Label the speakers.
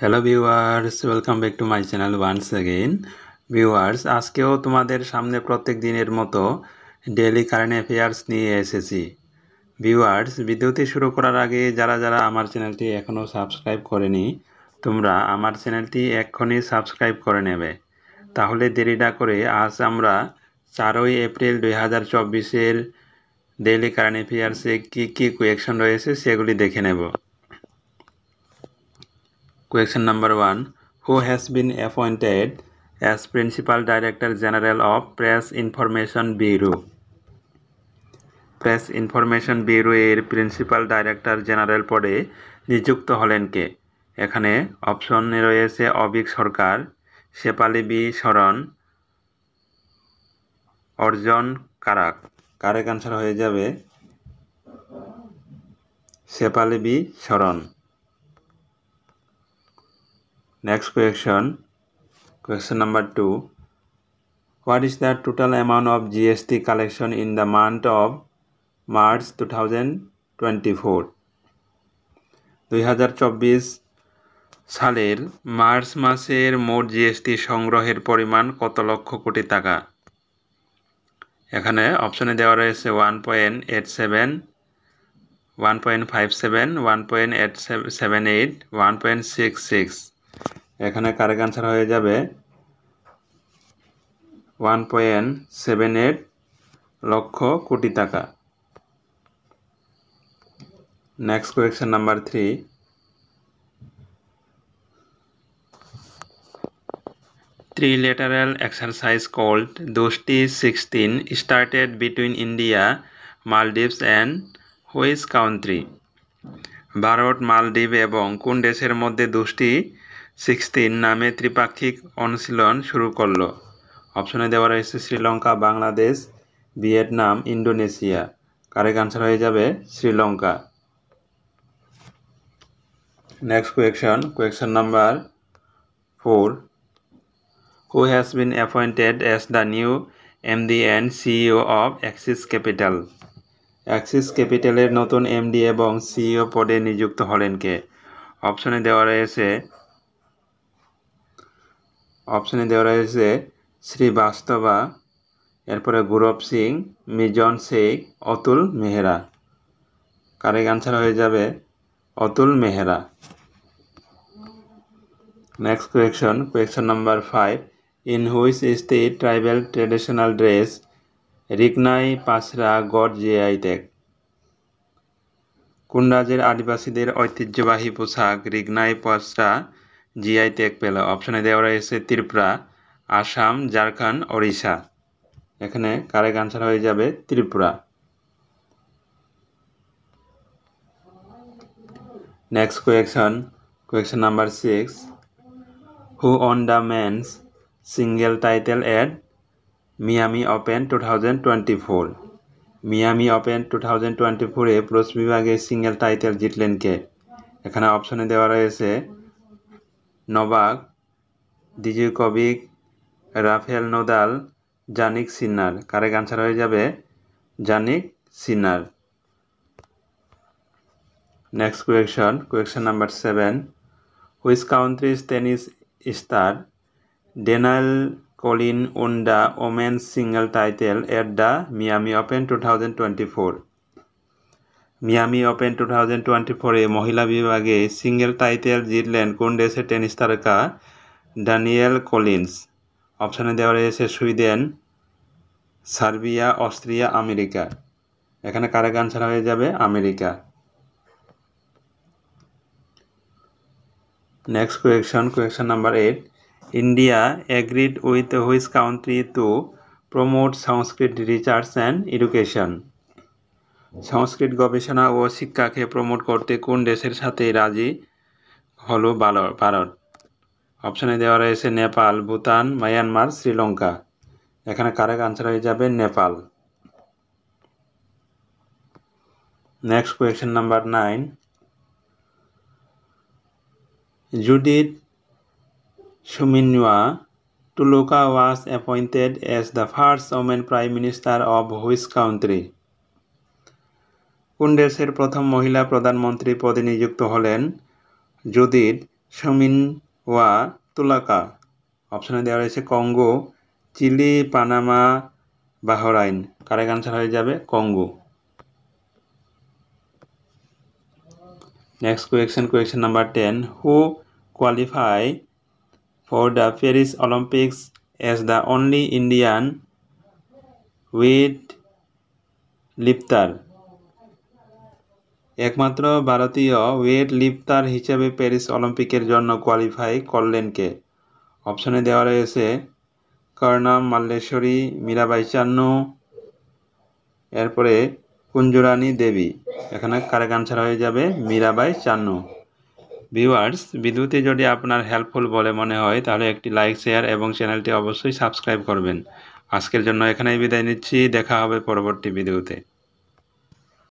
Speaker 1: Hello viewers welcome back to my channel once again viewers আজকেও তোমাদের সামনে প্রত্যেক দিনের মতো ডেলি কারেন্ট অ্যাফেয়ার্স নিয়ে এসেছি ভিউয়ার্স বিদ্যুতি শুরু করার আগে যারা যারা আমার চ্যানেলটি এখনও সাবস্ক্রাইব করেনি তোমরা আমার চ্যানেলটি এক্ষুনি সাবস্ক্রাইব করে নেবে তাহলে দেরি না করে আজ আমরা চারই এপ্রিল দুই হাজার চব্বিশের ডেইলি কারেন্ট অ্যাফেয়ার্সে কী কী কোয়েকশন রয়েছে সেগুলি দেখে নেব question number one who has been appointed as principal director general of press information bureau press information bureau এর প্রিন্সিপাল ডাইরেক্টর জেনারেল পদে নিযুক্ত হলেন কে এখানে অপশনে রয়েছে অবিক সরকার শেপালি বি শরণ অর্জন কারাক কারেক আনসার হয়ে যাবে Shefali B Sharan Next question. Question number 2. What is the total amount of GST collection in the month of March 2024? দুই সালের মার্চ মাসের মোট জিএসটি সংগ্রহের পরিমাণ কত লক্ষ কোটি টাকা এখানে অপশনে দেওয়া রয়েছে one point eight seven one point five seven one point eight seven eight one point six six এখানে কারেক্ট আনসার হয়ে যাবে one point seven eight lakh crore টাকা next question number three three lateral exercise called Dosti sixteen started between India Maldives and which country Bharat মালদ্বীপ এবং কোন দেশের মধ্যে দোষটি sixteen নামে ত্রিপাক্ষিক অনুশীলন শুরু করল অপশনে দেওয়া রয়েছে Sri Lanka Bangladesh Vietnam Indonesia correct answer হয়ে যাবে Sri Lanka next question question number four who has been appointed as the new MD and CEO of Axis Capital Axis ক্যাপিটালের নতুন এমডি এবং সিইও e পদে নিযুক্ত হলেন কে অপশনে দেওয়া রয়েছে অপশানে দেওয়া রয়েছে শ্রীবাস্তবা এরপরে গৌরব সিং মিজন শেখ অতুল মেহরা কারেক্ট আনসার হয়ে যাবে Atul Mehra next question question number five in which is the tribal traditional dress Rignai Pachra got GI tag কোন রাজ্যের আদিবাসীদের ঐতিহ্যবাহী পোশাক রিগনাই পাশরা জিআই ট্যাগ পেলা অপশানে দেওয়া রয়েছে ত্রিপুরা আসাম ঝাড়খণ্ড ওড়িশা এখানে কারেক্ট আনসার হয়ে যাবে Tripura next question question number six who won the men's single title at Miami Open two thousand twenty four Miami Open two thousand twenty ফোরে পুরুষ বিভাগে সিঙ্গেল টাইটেল জিতলেন কে এখানে অপশনে দেওয়া রয়েছে Novak Djokovic Rafael Nadal Jannik Sinner correct answer হয়ে যাবে Jannik Sinner next question question number seven which country's tennis star Danielle Collins won the women single title at the Miami Open two thousand twenty four Miami Open two thousand twenty ফোরে মহিলা বিভাগে single title জিতলেন কোন দেশের tennis তারকা Daniel Collins অপশানে দেওয়া রয়েছে সুইডেন সার্বিয়া অস্ট্রিয়া আমেরিকা এখানে কারেক আনসার হয়ে যাবে America next question question number eight India agreed with which country to promote Sanskrit research and education Sanskrit গবেষণা ও শিক্ষাকে প্রমোট করতে কোন দেশের সাথে রাজি হলো ভারত অপশানে দেওয়া রয়েছে নেপাল ভুটান মায়ানমার শ্রীলঙ্কা এখানে কারেক আনসার হয়ে যাবে Nepal next question number nine Judith Suminwa Tuluka was appointed as the first women prime minister of which country কোন দেশের প্রথম মহিলা প্রধানমন্ত্রী পদে নিযুক্ত হলেন সমিন ওয়া তুলাকা অপশানে দেওয়া রয়েছে Congo Chile Panama Bahrain correct answer হয়ে যাবে Congo next question question number ten who qualify for the Paris Olympics as the only Indian weightlifter একমাত্র ভারতীয় ওয়েট লিফটার হিসেবে প্যারিস অলিম্পিকের জন্য কোয়ালিফাই করলেন কে অপশনে দেওয়া রয়েছে কর্ণাম মাল্লেশ্বরী মীরাবাই চান্নু এরপরে কুঞ্জুরানী দেবী এখানে কারেক্ট আনসার হয়ে যাবে মীরাবাই চান্নু ভিউয়ার্স বিদ্যুতে যদি আপনার হেল্পফুল বলে মনে হয় তাহলে একটি লাইক শেয়ার এবং চ্যানেলটি অবশ্যই সাবস্ক্রাইব করবেন আজকের জন্য এখানেই বিদায় নিচ্ছি দেখা হবে পরবর্তী বিদ্যুতে